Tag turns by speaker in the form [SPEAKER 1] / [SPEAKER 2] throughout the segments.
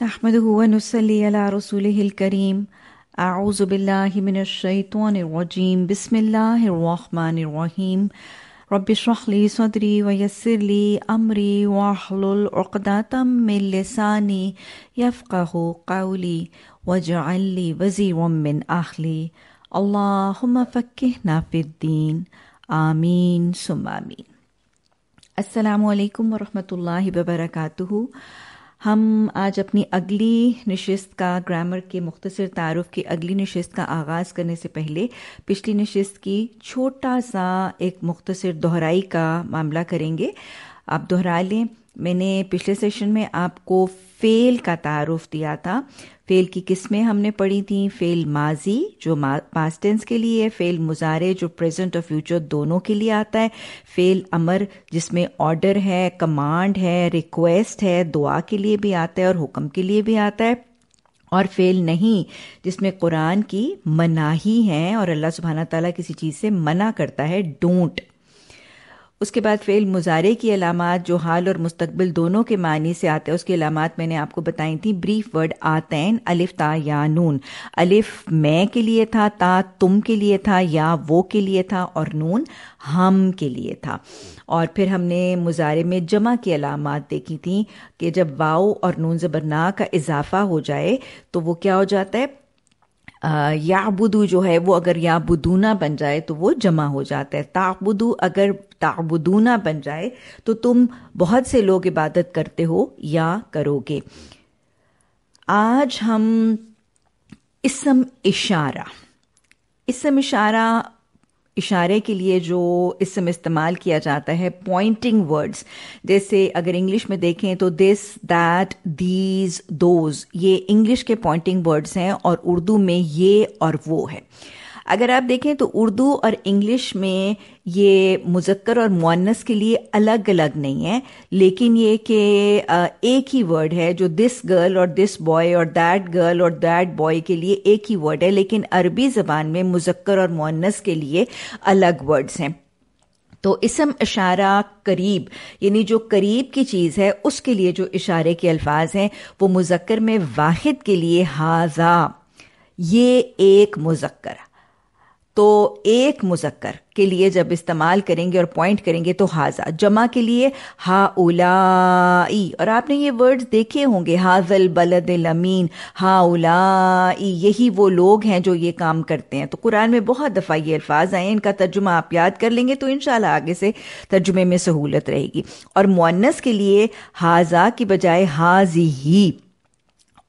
[SPEAKER 1] نحمده ونصلي على رسوله الكريم أعوذ بالله من الشيطان الرجيم بسم الله الرحمن الرحيم رب اشرح لي صدري ويسر لي أمري واحلل عقدة من لساني يفقه قولي واجعل لي وزيرا من أهلي اللهم فكهنا في الدين آمين ثم آمين السلام عليكم ورحمة الله وبركاته हम आज अपनी अगली नशस्त का ग्रामर के मुख्तर तारफ़ की अगली नशस्त का आगाज़ करने से पहले पिछली नशस्त की छोटा सा एक मुख्तर दोहराई का मामला करेंगे आप दोहरा लें मैंने पिछले सेशन में आपको फेल का तारफ दिया था फेल की किस्में हमने पढ़ी थी फेल माजी जो पास्ट टेंस के लिए है फेल मुजारे जो प्रेजेंट और फ्यूचर दोनों के लिए आता है फेल अमर जिसमें ऑर्डर है कमांड है रिक्वेस्ट है दुआ के लिए भी आता है और हुक्म के लिए भी आता है और फेल नहीं जिसमें कुरान की मनाही है और अल्लाह सुबहाना तला किसी चीज़ से मना करता है डोंट उसके बाद फ़ेल मुजारे की अलामत जो हाल और मुस्तबिल दोनों के मानी से आते हैं उसकी अलामत मैंने आपको बताई थी ब्रीफ वर्ड आतैन अलिफ ता या नून अलिफ मैं के लिए था ता तुम के लिए था या वो के लिए था और नून हम के लिए था और फिर हमने मुजारे में जमा की अलामत देखी थी कि जब वाओ और नून ज़बरना का इजाफा हो जाए तो वो क्या हो जाता है याबुदू जो है वो अगर याबुदूना बन जाए तो वो जमा हो जाता है ताबुदू अगर ताबुदूना बन जाए तो तुम बहुत से लोग इबादत करते हो या करोगे आज हम इसम इशारा इसम इशारा इशारे के लिए जो इस समय इस्तेमाल किया जाता है पॉइंटिंग वर्ड्स जैसे अगर इंग्लिश में देखें तो दिस दैट दीज दोज ये इंग्लिश के पॉइंटिंग वर्ड्स हैं और उर्दू में ये और वो है अगर आप देखें तो उर्दू और इंग्लिश में ये मुजक्कर और मुन्नस के लिए अलग अलग नहीं है लेकिन ये कि एक ही वर्ड है जो दिस गर्ल और दिस बॉय और दैट गर्ल और दैट बॉय के लिए एक ही वर्ड है लेकिन अरबी ज़बान में मुजक्कर और मुन्नस के लिए अलग वर्ड्स हैं तो इसम इशारा करीब यानी जो करीब की चीज़ है उसके लिए जो इशारे के अल्फाज हैं वो मुजक्कर में वाहिद के लिए हाजा ये एक मुजक्कर तो एक मुजक्कर के लिए जब इस्तेमाल करेंगे और पॉइंट करेंगे तो हाजा जमा के लिए हा उलाई और आपने ये वर्ड्स देखे होंगे हाजल बलद अमीन हा उलाई यही वो लोग हैं जो ये काम करते हैं तो कुरान में बहुत दफ़ा ये अल्फाज आए इनका तर्जुमा आप याद कर लेंगे तो इन आगे से तर्जुमे में सहूलत रहेगी और मुन्नस के लिए हाजा की बजाय हाजी ही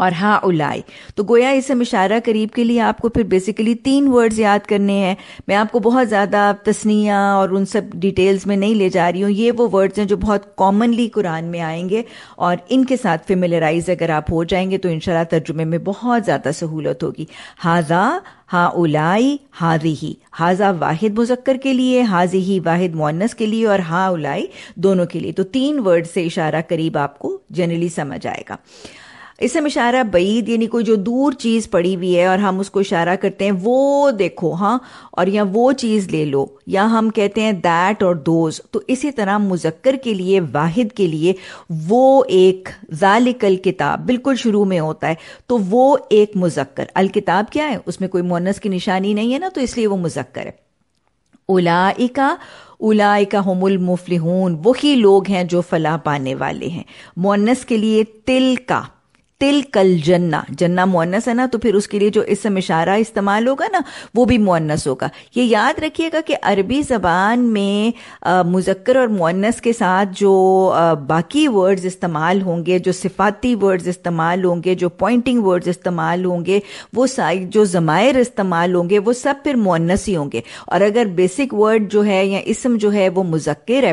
[SPEAKER 1] और हाँ उलाई तो गोया इस इशारा करीब के लिए आपको फिर बेसिकली तीन वर्ड्स याद करने हैं मैं आपको बहुत ज़्यादा तस्निया और उन सब डिटेल्स में नहीं ले जा रही हूँ ये वो वर्ड्स हैं जो बहुत कॉमनली कुरान में आएंगे और इनके साथ फेमिलराइज अगर आप हो जाएंगे तो इन तर्जुमे में बहुत ज़्यादा सहूलत होगी हाजा हा उलाई हाजी हाजा वाहिद मुजक्कर के लिए हाजी वाहिद मोनस के लिए और हा उलाई दोनों के लिए तो तीन वर्ड से इशारा करीब आपको जनरली समझ आएगा इसम इशारा बैद यानी कोई जो दूर चीज़ पड़ी हुई है और हम उसको इशारा करते हैं वो देखो हाँ और या वो चीज़ ले लो या हम कहते हैं दैट और दोज तो इसी तरह मुजक्कर के लिए वाहिद के लिए वो एक जालिकल किताब बिल्कुल शुरू में होता है तो वो एक मुजक्कर अल किताब क्या है उसमें कोई मोनस की निशानी नहीं है ना तो इसलिए वो मुजक्कर है उलाइका उलाइका हमुल मुफलिहून वही लोग हैं जो फलाह पाने वाले हैं मोनस के लिए तिल का तिल कल जन्ना जन्ना मुअन्नस है ना तो फिर उसके लिए जो इसम इशारा इस्तेमाल होगा ना वो भी मुअन्नस होगा ये याद रखिएगा कि अरबी ज़बान में मुजक्र और मुअन्नस के साथ जो आ, बाकी वर्ड्स इस्तेमाल होंगे जो सिफाती वर्ड्स इस्तेमाल होंगे जो पॉइंटिंग वर्ड्स इस्तेमाल होंगे वो जो ज़मायर इस्तेमाल होंगे वो सब फिर मुअन्नस ही होंगे और अगर बेसिक वर्ड जो है या इसम जो है वो मुजक्र है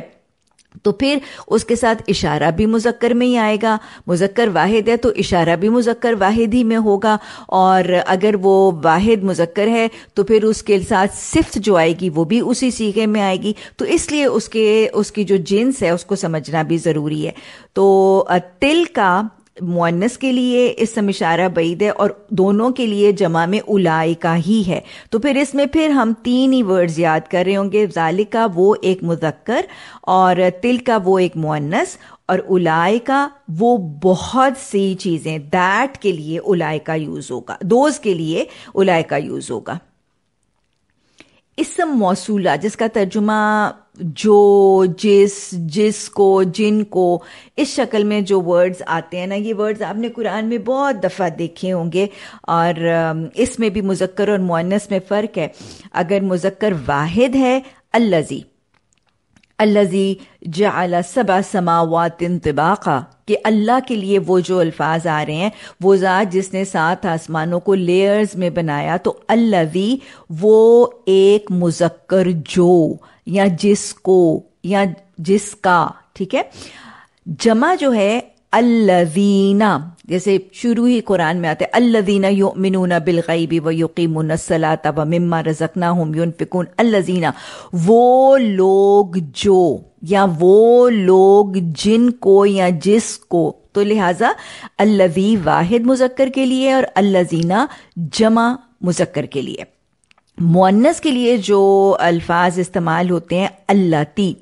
[SPEAKER 1] तो फिर उसके साथ इशारा भी मुजक्कर में ही आएगा मुजक्कर वाहिद है तो इशारा भी मुजक्कर वाहिद ही में होगा और अगर वो वाहिद मुजक्कर है तो फिर उसके साथ सिफ्त जो आएगी वो भी उसी सीखे में आएगी तो इसलिए उसके उसकी जो जिन्स है उसको समझना भी ज़रूरी है तो तिल का मुन्नस के लिए इस इशारा बईद है और दोनों के लिए जमा में उलाई का ही है तो फिर इसमें फिर हम तीन ही वर्ड्स याद कर रहे होंगे जालिका वो एक मुजक्कर और तिल का वो एक मुन्नस और उलाय का वो बहुत सी चीज़ें दैट के लिए उलाय का यूज़ होगा दोज के लिए उलाय का यूज़ होगा इसम मौसूला जिसका तर्जुमा जो जिस जिस को जिन को इस शक्ल में जो वर्ड्स आते हैं ना ये वर्ड्स आपने कुरान में बहुत दफ़ा देखे होंगे और इसमें भी मुजक्कर और मुनस में फ़र्क है अगर मुजक्कर वाहिद है अल्लाजी अल्लाजी जला सबा समावातिन तिबाका कि अल्लाह के लिए वो जो अल्फाज आ रहे हैं वो ज़ात जिसने सात आसमानों को लेयर्स में बनाया तो अल्लवी वो एक मुजक्कर जो या जिसको या जिसका ठीक है जमा जो है अल्लदीना जैसे शुरू ही कुरान में आते यो मिनूना बिल गईबी व युकी मुनसला व मिम्मा रजकना हम फिकून अल्लदीना वो लोग जो या वो लोग जिनको या जिसको तो लिहाजा अल्लवी वाहिद मुजक्कर के लिए और अल्लाजीना जमा मुजक्कर के लिए मुअन्नस के लिए जो अल्फाज इस्तेमाल होते हैं अल्लाती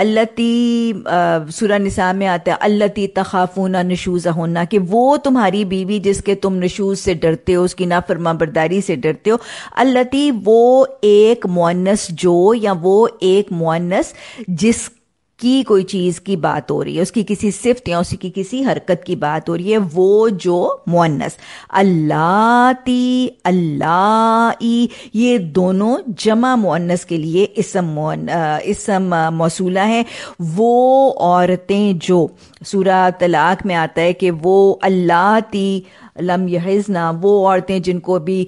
[SPEAKER 1] अल्लती सूरा निसा में आता है अल्लती तखाफूना नशूज़ होना कि वो तुम्हारी बीवी जिसके तुम नशूज़ से डरते हो उसकी नाफरमा बरदारी से डरते हो अल्लती वो एक मुअन्नस जो या वो एक मुअन्नस जिस की कोई चीज की बात हो रही है उसकी किसी सिफ्त या उसकी किसी हरकत की बात हो रही है वो जो मुन्नस अल्लाती अल्लाई ये दोनों जमा मुन्नस के लिए इसम इसम मौसूला है वो औरतें जो सूरा तलाक में आता है कि वो अल्लाती लम ना वो औरतें जिनको अभी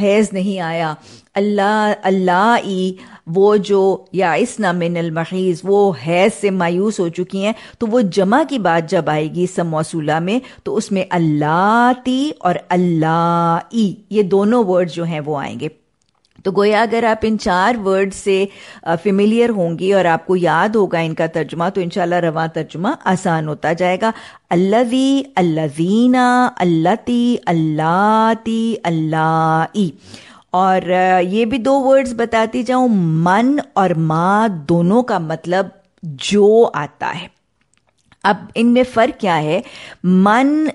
[SPEAKER 1] हैज़ नहीं आया अल्लाह अल्लाह ई वो जो या इस मिनल वो हैज से मायूस हो चुकी हैं तो वो जमा की बात जब आएगी सब मौसूला में तो उसमें अल्लाह ती और अल्लाह ई ये दोनों वर्ड जो हैं वो आएंगे तो गोया अगर आप इन चार वर्ड से फेमिलियर होंगी और आपको याद होगा इनका तर्जुमा तो इनशाला रवा तर्जुमा आसान होता जाएगा अल्लावी अल्लावीना अल्लाती अल्लाती अल्लाई और ये भी दो वर्ड्स बताती जाऊं मन और माँ दोनों का मतलब जो आता है अब इनमें फर्क क्या है मन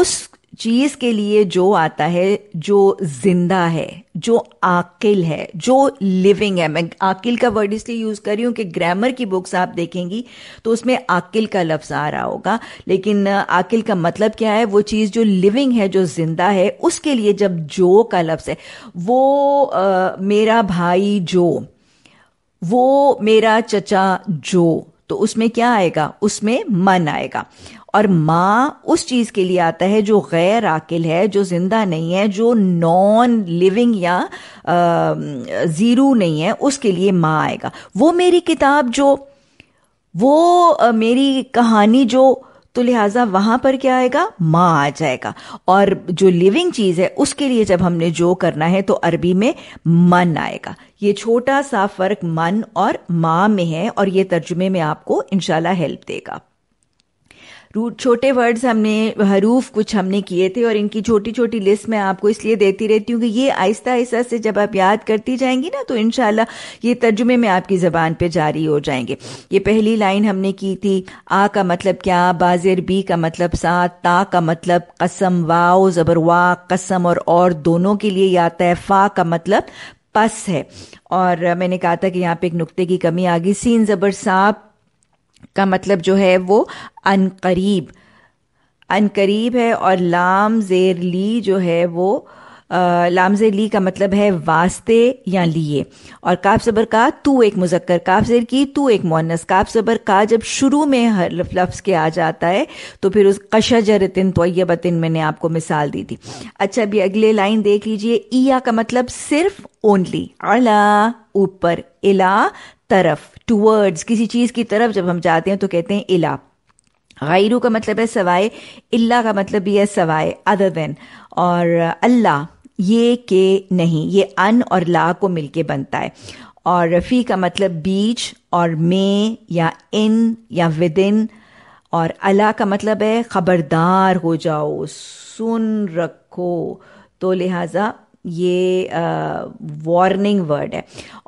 [SPEAKER 1] उस चीज के लिए जो आता है जो जिंदा है जो आकिल है जो लिविंग है मैं आकिल का वर्ड इसलिए यूज कर रही हूं कि ग्रामर की बुक्स आप देखेंगी तो उसमें आकिल का लफ्ज आ रहा होगा लेकिन आकिल का मतलब क्या है वो चीज जो लिविंग है जो जिंदा है उसके लिए जब जो का लफ्ज है वो आ, मेरा भाई जो वो मेरा चचा जो तो उसमें क्या आएगा उसमें मन आएगा और माँ उस चीज के लिए आता है जो गैर आकिल है जो जिंदा नहीं है जो नॉन लिविंग या जीरो नहीं है उसके लिए माँ आएगा वो मेरी किताब जो वो मेरी कहानी जो तो लिहाजा वहां पर क्या आएगा माँ आ जाएगा और जो लिविंग चीज है उसके लिए जब हमने जो करना है तो अरबी में मन आएगा ये छोटा सा फर्क मन और माँ में है और ये तर्जुमे में आपको इनशाला हेल्प देगा रूट छोटे वर्ड्स हमने हरूफ कुछ हमने किए थे और इनकी छोटी छोटी लिस्ट मैं आपको इसलिए देती रहती हूँ कि ये आहिस्ता आहिस्ता से जब आप याद करती जाएंगी ना तो इन ये तर्जुमे में आपकी ज़बान पर जारी हो जाएंगे ये पहली लाइन हमने की थी आ का मतलब क्या बाजिर बी का मतलब सा ता का मतलब कसम वाओ ज़बर वा कसम और और दोनों के लिए आता है फा का मतलब पस है और मैंने कहा था कि यहाँ पे एक नुक्ते की कमी आ गई सीन ज़बर साफ का मतलब जो है वो अनकरीब अनकरीब है और लाम जेर ली जो है वो लाम जेर ली का मतलब है वास्ते या लिए और काफ सबर का तू एक मुजक्कर काफ जेर की तू एक मोनस काफ सबर का जब शुरू में हर लफ्ज के आ जाता है तो फिर उस कशजरतिन तोयबिन मैंने आपको मिसाल दी थी अच्छा अभी अगले लाइन देख लीजिए ईया का मतलब सिर्फ ओनली अला ऊपर इला तरफ टूवर्ड्स किसी चीज़ की तरफ जब हम जाते हैं तो कहते हैं इला गैरू का मतलब है सवाए इल्ला का मतलब भी है सवाए अदर देन और अल्लाह ये के नहीं ये अन और ला को मिलके बनता है और रफी का मतलब बीच और मे या इन या विद इन और अला का मतलब है ख़बरदार हो जाओ सुन रखो तो लिहाजा ये वार्निंग वर्ड है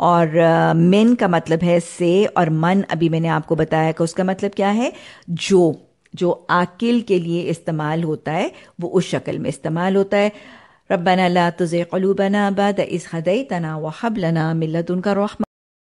[SPEAKER 1] और मिन का मतलब है से और मन अभी मैंने आपको बताया कि उसका मतलब क्या है जो जो आकिल के लिए इस्तेमाल होता है वो उस शक्ल में इस्तेमाल होता है रबना ला तुज़े कलूबना बाद इस हदई तना वहब लना मिलत उनका रहमा